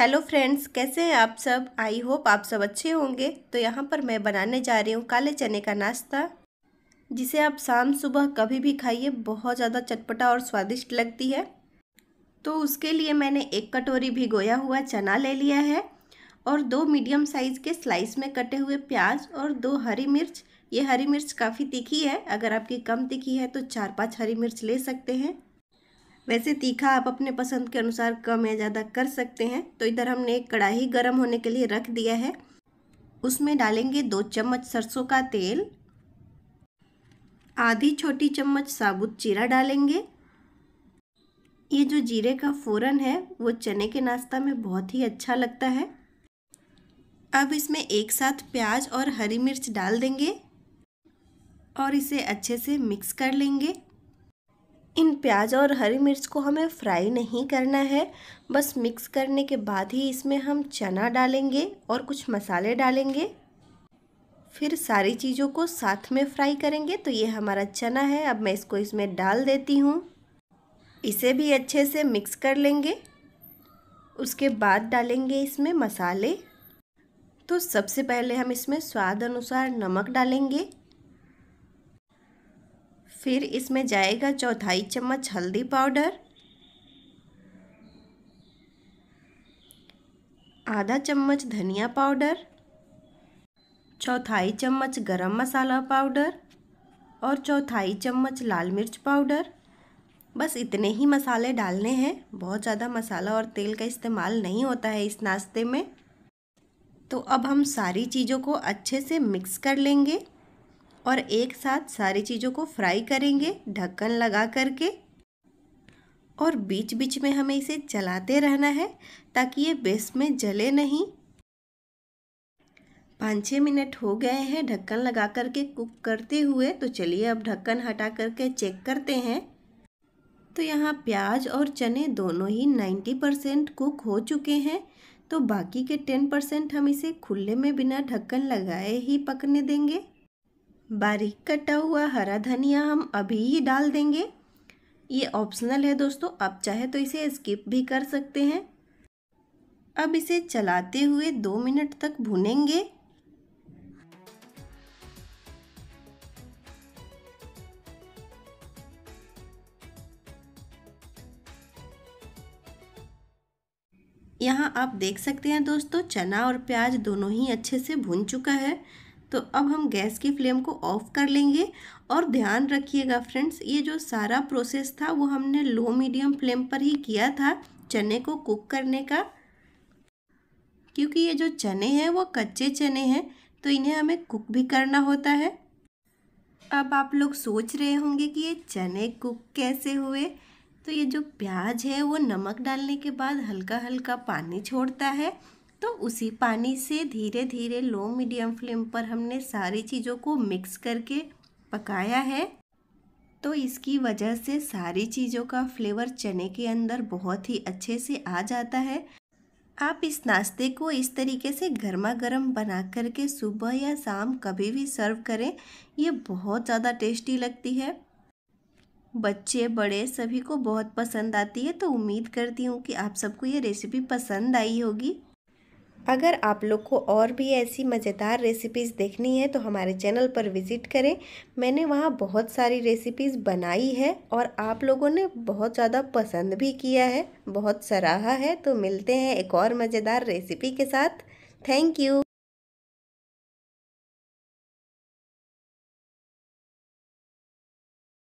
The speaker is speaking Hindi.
हेलो फ्रेंड्स कैसे हैं आप सब आई होप आप सब अच्छे होंगे तो यहाँ पर मैं बनाने जा रही हूँ काले चने का नाश्ता जिसे आप शाम सुबह कभी भी खाइए बहुत ज़्यादा चटपटा और स्वादिष्ट लगती है तो उसके लिए मैंने एक कटोरी भिगोया हुआ चना ले लिया है और दो मीडियम साइज़ के स्लाइस में कटे हुए प्याज और दो हरी मिर्च ये हरी मिर्च काफ़ी तीखी है अगर आपकी कम तीखी है तो चार पाँच हरी मिर्च ले सकते हैं वैसे तीखा आप अपने पसंद के अनुसार कम या ज़्यादा कर सकते हैं तो इधर हमने एक कढ़ाई गर्म होने के लिए रख दिया है उसमें डालेंगे दो चम्मच सरसों का तेल आधी छोटी चम्मच साबुत जीरा डालेंगे ये जो जीरे का फ़ोरन है वो चने के नाश्ता में बहुत ही अच्छा लगता है अब इसमें एक साथ प्याज और हरी मिर्च डाल देंगे और इसे अच्छे से मिक्स कर लेंगे इन प्याज और हरी मिर्च को हमें फ्राई नहीं करना है बस मिक्स करने के बाद ही इसमें हम चना डालेंगे और कुछ मसाले डालेंगे फिर सारी चीज़ों को साथ में फ्राई करेंगे तो ये हमारा चना है अब मैं इसको इसमें डाल देती हूँ इसे भी अच्छे से मिक्स कर लेंगे उसके बाद डालेंगे इसमें मसाले तो सबसे पहले हम इसमें स्वाद अनुसार नमक डालेंगे फिर इसमें जाएगा चौथाई चम्मच हल्दी पाउडर आधा चम्मच धनिया पाउडर चौथाई चम्मच गरम मसाला पाउडर और चौथाई चम्मच लाल मिर्च पाउडर बस इतने ही मसाले डालने हैं बहुत ज़्यादा मसाला और तेल का इस्तेमाल नहीं होता है इस नाश्ते में तो अब हम सारी चीज़ों को अच्छे से मिक्स कर लेंगे और एक साथ सारी चीज़ों को फ्राई करेंगे ढक्कन लगा करके और बीच बीच में हमें इसे चलाते रहना है ताकि ये बेस में जले नहीं पाँच छः मिनट हो गए हैं ढक्कन लगा करके कुक करते हुए तो चलिए अब ढक्कन हटा करके चेक करते हैं तो यहाँ प्याज और चने दोनों ही 90 परसेंट कुक हो चुके हैं तो बाकी के 10 परसेंट हम इसे खुले में बिना ढक्कन लगाए ही पकने देंगे बारीक कटा हुआ हरा धनिया हम अभी ही डाल देंगे ये ऑप्शनल है दोस्तों आप चाहे तो इसे स्किप भी कर सकते हैं अब इसे चलाते हुए दो मिनट तक भुनेंगे यहाँ आप देख सकते हैं दोस्तों चना और प्याज दोनों ही अच्छे से भुन चुका है तो अब हम गैस की फ्लेम को ऑफ़ कर लेंगे और ध्यान रखिएगा फ्रेंड्स ये जो सारा प्रोसेस था वो हमने लो मीडियम फ्लेम पर ही किया था चने को कुक करने का क्योंकि ये जो चने हैं वो कच्चे चने हैं तो इन्हें हमें कुक भी करना होता है अब आप लोग सोच रहे होंगे कि ये चने कुक कैसे हुए तो ये जो प्याज है वो नमक डालने के बाद हल्का हल्का पानी छोड़ता है तो उसी पानी से धीरे धीरे लो मीडियम फ्लेम पर हमने सारी चीज़ों को मिक्स करके पकाया है तो इसकी वजह से सारी चीज़ों का फ्लेवर चने के अंदर बहुत ही अच्छे से आ जाता है आप इस नाश्ते को इस तरीके से गर्मा गर्म बना करके सुबह या शाम कभी भी सर्व करें ये बहुत ज़्यादा टेस्टी लगती है बच्चे बड़े सभी को बहुत पसंद आती है तो उम्मीद करती हूँ कि आप सबको ये रेसिपी पसंद आई होगी अगर आप लोग को और भी ऐसी मज़ेदार रेसिपीज़ देखनी है तो हमारे चैनल पर विज़िट करें मैंने वहाँ बहुत सारी रेसिपीज़ बनाई है और आप लोगों ने बहुत ज़्यादा पसंद भी किया है बहुत सराहा है तो मिलते हैं एक और मज़ेदार रेसिपी के साथ थैंक यू